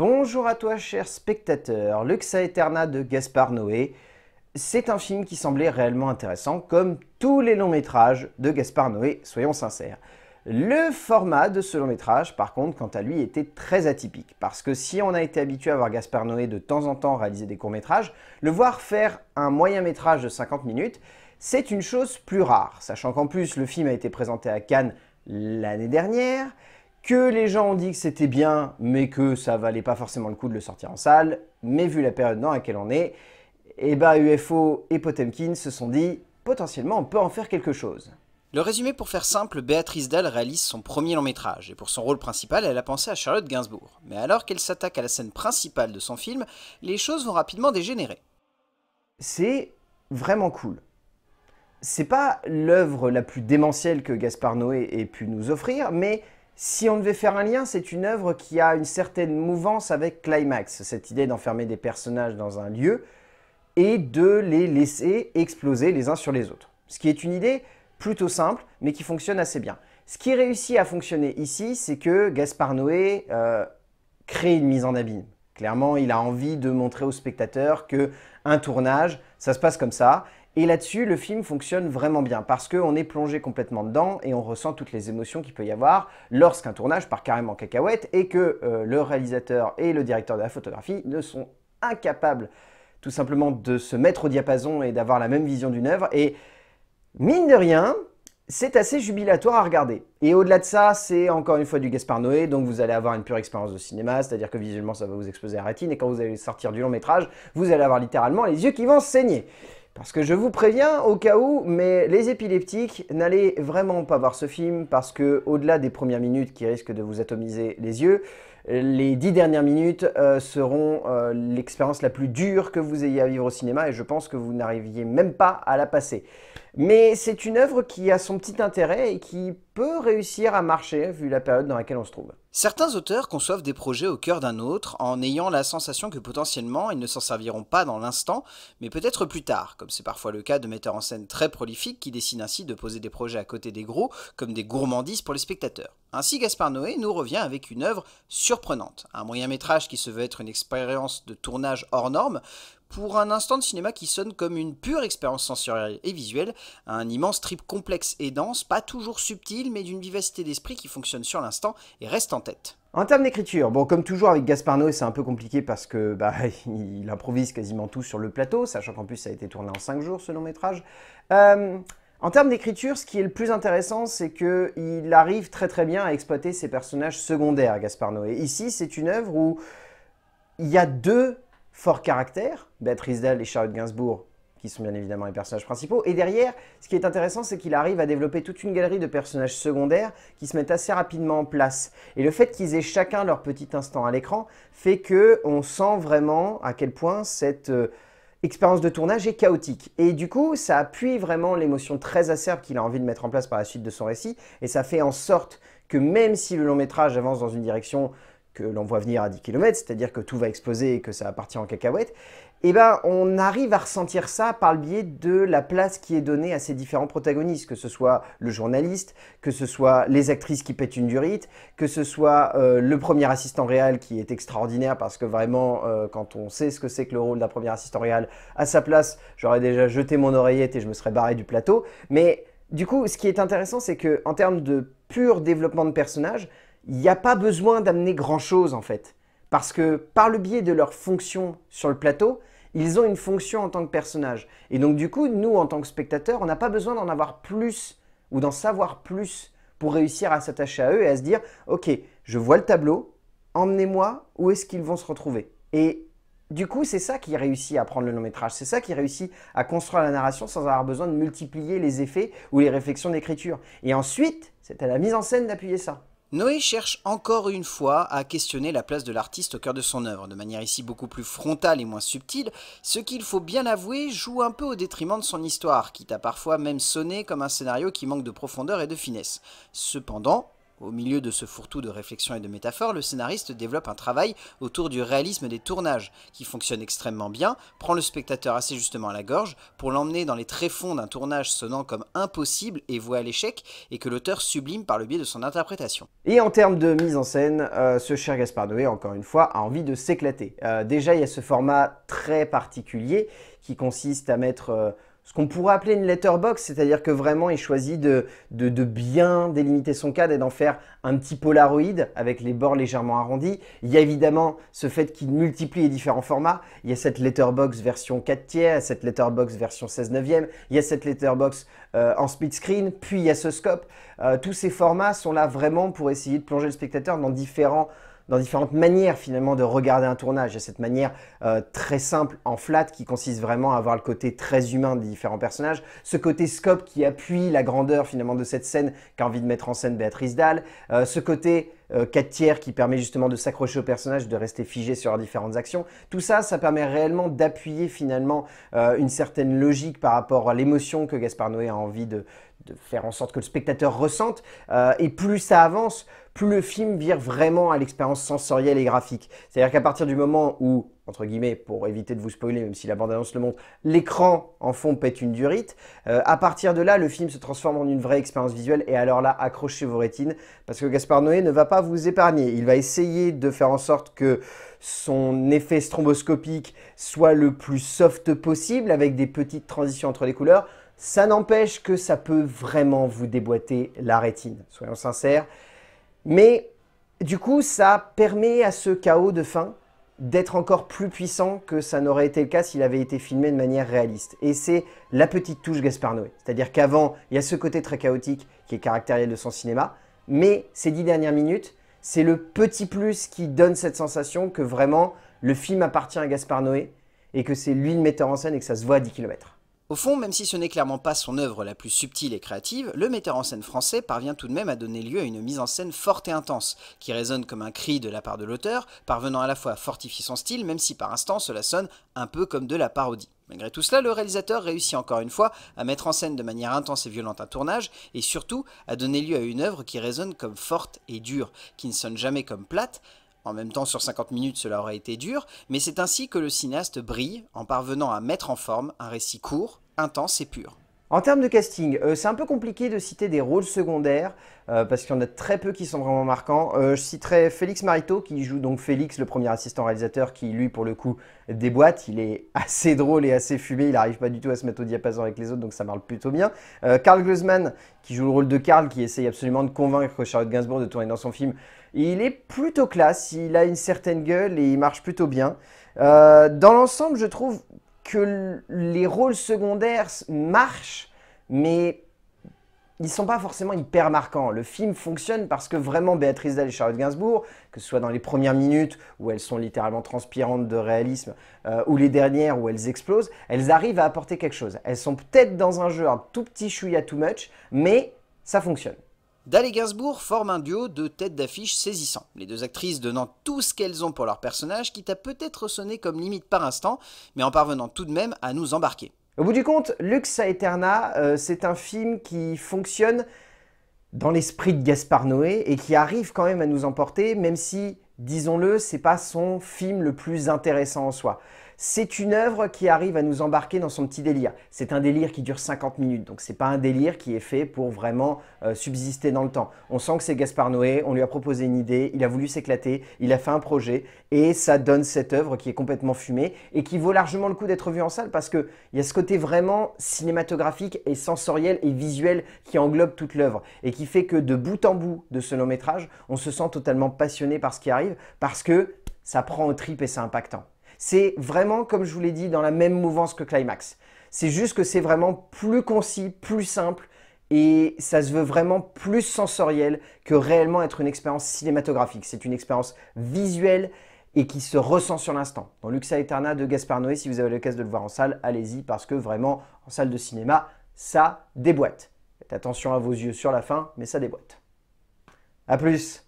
Bonjour à toi cher spectateur, Luxa Eterna de Gaspard Noé. C'est un film qui semblait réellement intéressant, comme tous les longs métrages de Gaspard Noé, soyons sincères. Le format de ce long métrage, par contre, quant à lui, était très atypique, parce que si on a été habitué à voir Gaspard Noé de temps en temps réaliser des courts métrages, le voir faire un moyen métrage de 50 minutes, c'est une chose plus rare, sachant qu'en plus le film a été présenté à Cannes l'année dernière, que les gens ont dit que c'était bien, mais que ça valait pas forcément le coup de le sortir en salle. Mais vu la période dans laquelle on est, et eh bah ben, UFO et Potemkin se sont dit potentiellement on peut en faire quelque chose. Le résumé pour faire simple, Béatrice Dalle réalise son premier long métrage, et pour son rôle principal, elle a pensé à Charlotte Gainsbourg. Mais alors qu'elle s'attaque à la scène principale de son film, les choses vont rapidement dégénérer. C'est vraiment cool. C'est pas l'œuvre la plus démentielle que Gaspard Noé ait pu nous offrir, mais si on devait faire un lien, c'est une œuvre qui a une certaine mouvance avec Climax, cette idée d'enfermer des personnages dans un lieu et de les laisser exploser les uns sur les autres. Ce qui est une idée plutôt simple, mais qui fonctionne assez bien. Ce qui réussit à fonctionner ici, c'est que Gaspard Noé euh, crée une mise en abîme. Clairement, il a envie de montrer aux spectateurs que un tournage, ça se passe comme ça, et là-dessus, le film fonctionne vraiment bien parce qu'on est plongé complètement dedans et on ressent toutes les émotions qu'il peut y avoir lorsqu'un tournage part carrément cacahuète et que euh, le réalisateur et le directeur de la photographie ne sont incapables tout simplement de se mettre au diapason et d'avoir la même vision d'une œuvre. Et mine de rien, c'est assez jubilatoire à regarder. Et au-delà de ça, c'est encore une fois du Gaspar Noé, donc vous allez avoir une pure expérience de cinéma, c'est-à-dire que visuellement ça va vous exploser la rétine, et quand vous allez sortir du long métrage, vous allez avoir littéralement les yeux qui vont saigner. Parce que je vous préviens au cas où, mais les épileptiques, n'allez vraiment pas voir ce film parce que au-delà des premières minutes qui risquent de vous atomiser les yeux, les dix dernières minutes euh, seront euh, l'expérience la plus dure que vous ayez à vivre au cinéma et je pense que vous n'arriviez même pas à la passer. Mais c'est une œuvre qui a son petit intérêt et qui peut réussir à marcher vu la période dans laquelle on se trouve. Certains auteurs conçoivent des projets au cœur d'un autre en ayant la sensation que potentiellement ils ne s'en serviront pas dans l'instant, mais peut-être plus tard, comme c'est parfois le cas de metteurs en scène très prolifiques qui décident ainsi de poser des projets à côté des gros comme des gourmandises pour les spectateurs. Ainsi, Gaspard Noé nous revient avec une œuvre surprenante, un moyen métrage qui se veut être une expérience de tournage hors norme, pour un instant de cinéma qui sonne comme une pure expérience sensorielle et visuelle, un immense trip complexe et dense, pas toujours subtil, mais d'une vivacité d'esprit qui fonctionne sur l'instant et reste en tête. En termes d'écriture, bon, comme toujours avec Gaspar Noé, c'est un peu compliqué parce que bah, il improvise quasiment tout sur le plateau, sachant qu'en plus ça a été tourné en 5 jours ce long métrage. Euh, en termes d'écriture, ce qui est le plus intéressant, c'est qu'il arrive très très bien à exploiter ses personnages secondaires, Gaspar Noé. Ici, c'est une œuvre où il y a deux fort caractère, Béatrice Dalle et Charlotte Gainsbourg, qui sont bien évidemment les personnages principaux. Et derrière, ce qui est intéressant, c'est qu'il arrive à développer toute une galerie de personnages secondaires qui se mettent assez rapidement en place. Et le fait qu'ils aient chacun leur petit instant à l'écran fait que on sent vraiment à quel point cette euh, expérience de tournage est chaotique. Et du coup, ça appuie vraiment l'émotion très acerbe qu'il a envie de mettre en place par la suite de son récit. Et ça fait en sorte que même si le long métrage avance dans une direction que l'on voit venir à 10 km, c'est-à-dire que tout va exploser et que ça va partir en cacahuète, eh ben, on arrive à ressentir ça par le biais de la place qui est donnée à ces différents protagonistes, que ce soit le journaliste, que ce soit les actrices qui pètent une durite, que ce soit euh, le premier assistant réel qui est extraordinaire parce que vraiment, euh, quand on sait ce que c'est que le rôle d'un premier assistant réel, à sa place, j'aurais déjà jeté mon oreillette et je me serais barré du plateau. Mais du coup, ce qui est intéressant, c'est que en termes de pur développement de personnage, il n'y a pas besoin d'amener grand-chose en fait. Parce que par le biais de leur fonction sur le plateau, ils ont une fonction en tant que personnage. Et donc du coup, nous, en tant que spectateurs, on n'a pas besoin d'en avoir plus ou d'en savoir plus pour réussir à s'attacher à eux et à se dire, ok, je vois le tableau, emmenez-moi, où est-ce qu'ils vont se retrouver Et du coup, c'est ça qui réussit à prendre le long métrage, c'est ça qui réussit à construire la narration sans avoir besoin de multiplier les effets ou les réflexions d'écriture. Et ensuite, c'est à la mise en scène d'appuyer ça. Noé cherche encore une fois à questionner la place de l'artiste au cœur de son œuvre, de manière ici beaucoup plus frontale et moins subtile, ce qu'il faut bien avouer joue un peu au détriment de son histoire, quitte à parfois même sonner comme un scénario qui manque de profondeur et de finesse. Cependant, au milieu de ce fourre-tout de réflexion et de métaphores, le scénariste développe un travail autour du réalisme des tournages, qui fonctionne extrêmement bien, prend le spectateur assez justement à la gorge pour l'emmener dans les tréfonds d'un tournage sonnant comme impossible et voué à l'échec, et que l'auteur sublime par le biais de son interprétation. Et en termes de mise en scène, euh, ce cher Gaspard Noé, encore une fois, a envie de s'éclater. Euh, déjà, il y a ce format très particulier qui consiste à mettre... Euh, ce qu'on pourrait appeler une letterbox, c'est-à-dire que vraiment il choisit de, bien délimiter son cadre et d'en faire un petit polaroid avec les bords légèrement arrondis. Il y a évidemment ce fait qu'il multiplie les différents formats. Il y a cette letterbox version 4 tiers, cette letterbox version 16 neuvième, il y a cette letterbox euh, en split screen, puis il y a ce scope. Euh, tous ces formats sont là vraiment pour essayer de plonger le spectateur dans différents dans différentes manières finalement de regarder un tournage. Il cette manière euh, très simple en flat qui consiste vraiment à avoir le côté très humain des différents personnages, ce côté scope qui appuie la grandeur finalement de cette scène qu'a envie de mettre en scène Béatrice Dalle, euh, ce côté 4 euh, tiers qui permet justement de s'accrocher au personnage, de rester figé sur leurs différentes actions. Tout ça, ça permet réellement d'appuyer finalement une certaine logique par rapport à l'émotion que Gaspard Noé a envie de, de faire en sorte que le spectateur ressente. Euh, et plus ça avance, plus le film vire vraiment à l'expérience sensorielle et graphique. C'est-à-dire qu'à partir du moment où, entre guillemets, pour éviter de vous spoiler, même si la bande-annonce le montre, l'écran en fond pète une durite, euh, à partir de là, le film se transforme en une vraie expérience visuelle. Et alors là, accrochez vos rétines, parce que Gaspard Noé ne va pas vous épargner. Il va essayer de faire en sorte que son effet stromboscopique soit le plus soft possible, avec des petites transitions entre les couleurs ça n'empêche que ça peut vraiment vous déboîter la rétine, soyons sincères. Mais du coup, ça permet à ce chaos de fin d'être encore plus puissant que ça n'aurait été le cas s'il avait été filmé de manière réaliste. Et c'est la petite touche Gaspar Noé. C'est-à-dire qu'avant, il y a ce côté très chaotique qui est caractériel de son cinéma, mais ces dix dernières minutes, c'est le petit plus qui donne cette sensation que vraiment le film appartient à Gaspar Noé et que c'est lui le metteur en scène et que ça se voit à 10 km. Au fond, même si ce n'est clairement pas son œuvre la plus subtile et créative, le metteur en scène français parvient tout de même à donner lieu à une mise en scène forte et intense, qui résonne comme un cri de la part de l'auteur, parvenant à la fois à fortifier son style, même si par instant cela sonne un peu comme de la parodie. Malgré tout cela, le réalisateur réussit encore une fois à mettre en scène de manière intense et violente un tournage, et surtout à donner lieu à une œuvre qui résonne comme forte et dure, qui ne sonne jamais comme plate, en même temps, sur 50 minutes, cela aurait été dur, mais c'est ainsi que le cinéaste brille en parvenant à mettre en forme un récit court, intense et pur. En termes de casting, euh, c'est un peu compliqué de citer des rôles secondaires euh, parce qu'il y en a très peu qui sont vraiment marquants. Euh, je citerai Félix Marito qui joue donc Félix, le premier assistant réalisateur qui lui pour le coup déboîte. Il est assez drôle et assez fumé, il n'arrive pas du tout à se mettre au diapason avec les autres donc ça marche plutôt bien. Carl Guzman qui joue le rôle de Karl, qui essaye absolument de convaincre Charlotte Gainsbourg de tourner dans son film. Il est plutôt classe, il a une certaine gueule et il marche plutôt bien. dans l'ensemble je trouve que les rôles secondaires marchent, mais ils ne sont pas forcément hyper marquants. Le film fonctionne parce que vraiment Béatrice Dalle et Charlotte Gainsbourg, que ce soit dans les premières minutes où elles sont littéralement transpirantes de réalisme, euh, ou les dernières où elles explosent, elles arrivent à apporter quelque chose. Elles sont peut-être dans un jeu un tout petit chouïa too much, mais ça fonctionne. Dahl et Gainsbourg forment un duo de têtes d'affiche saisissant, les deux actrices donnant tout ce qu'elles ont pour leur personnage, quitte à peut-être sonné comme limite par instant, mais en parvenant tout de même à nous embarquer. Au bout du compte, Lux Aeterna, euh, c'est un film qui fonctionne dans l'esprit de Gaspard Noé et qui arrive quand même à nous emporter, même si, disons-le, c'est pas son film le plus intéressant en soi. C'est une œuvre qui arrive à nous embarquer dans son petit délire. C'est un délire qui dure 50 minutes, donc ce n'est pas un délire qui est fait pour vraiment euh, subsister dans le temps. On sent que c'est Gaspard Noé, on lui a proposé une idée, il a voulu s'éclater, il a fait un projet, et ça donne cette œuvre qui est complètement fumée et qui vaut largement le coup d'être vue en salle parce qu'il y a ce côté vraiment cinématographique et sensoriel et visuel qui englobe toute l'œuvre et qui fait que de bout en bout de ce long métrage, on se sent totalement passionné par ce qui arrive parce que ça prend au trip et c'est impactant. C'est vraiment, comme je vous l'ai dit, dans la même mouvance que Climax. C'est juste que c'est vraiment plus concis, plus simple, et ça se veut vraiment plus sensoriel que réellement être une expérience cinématographique. C'est une expérience visuelle et qui se ressent sur l'instant. Dans Luxa Eterna de Gaspar Noé, si vous avez l'occasion de le voir en salle, allez-y parce que vraiment, en salle de cinéma, ça déboîte. Faites attention à vos yeux sur la fin, mais ça déboîte. A plus